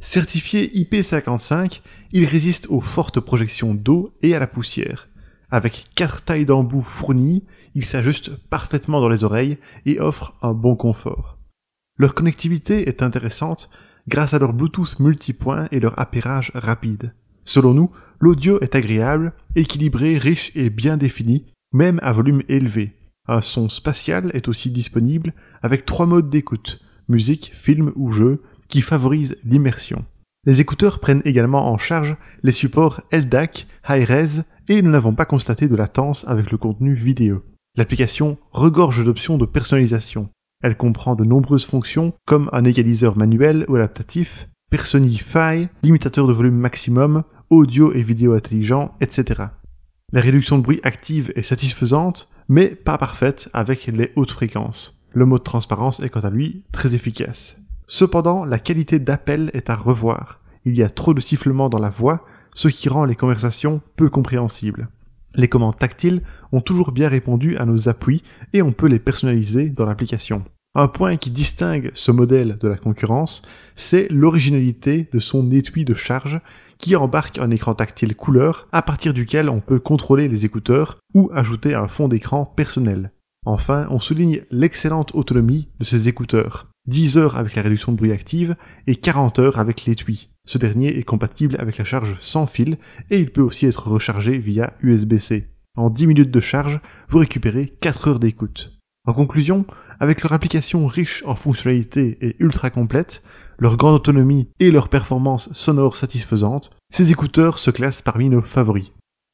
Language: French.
Certifié IP55, il résiste aux fortes projections d'eau et à la poussière. Avec quatre tailles d'embout fournies, il s'ajuste parfaitement dans les oreilles et offre un bon confort. Leur connectivité est intéressante grâce à leur Bluetooth multipoint et leur appairage rapide. Selon nous, l'audio est agréable, équilibré, riche et bien défini, même à volume élevé. Un son spatial est aussi disponible avec trois modes d'écoute, musique, film ou jeu, qui favorise l'immersion. Les écouteurs prennent également en charge les supports LDAC, Hi-Res et nous n'avons pas constaté de latence avec le contenu vidéo. L'application regorge d'options de personnalisation. Elle comprend de nombreuses fonctions comme un égaliseur manuel ou adaptatif, Personify, limitateur de volume maximum, audio et vidéo intelligent, etc. La réduction de bruit active est satisfaisante, mais pas parfaite avec les hautes fréquences. Le mode transparence est quant à lui très efficace. Cependant, la qualité d'appel est à revoir. Il y a trop de sifflements dans la voix, ce qui rend les conversations peu compréhensibles. Les commandes tactiles ont toujours bien répondu à nos appuis et on peut les personnaliser dans l'application. Un point qui distingue ce modèle de la concurrence, c'est l'originalité de son étui de charge qui embarque un écran tactile couleur à partir duquel on peut contrôler les écouteurs ou ajouter un fond d'écran personnel. Enfin, on souligne l'excellente autonomie de ces écouteurs. 10 heures avec la réduction de bruit active et 40 heures avec l'étui. Ce dernier est compatible avec la charge sans fil et il peut aussi être rechargé via USB-C. En 10 minutes de charge, vous récupérez 4 heures d'écoute. En conclusion, avec leur application riche en fonctionnalités et ultra complète, leur grande autonomie et leur performance sonore satisfaisante, ces écouteurs se classent parmi nos favoris.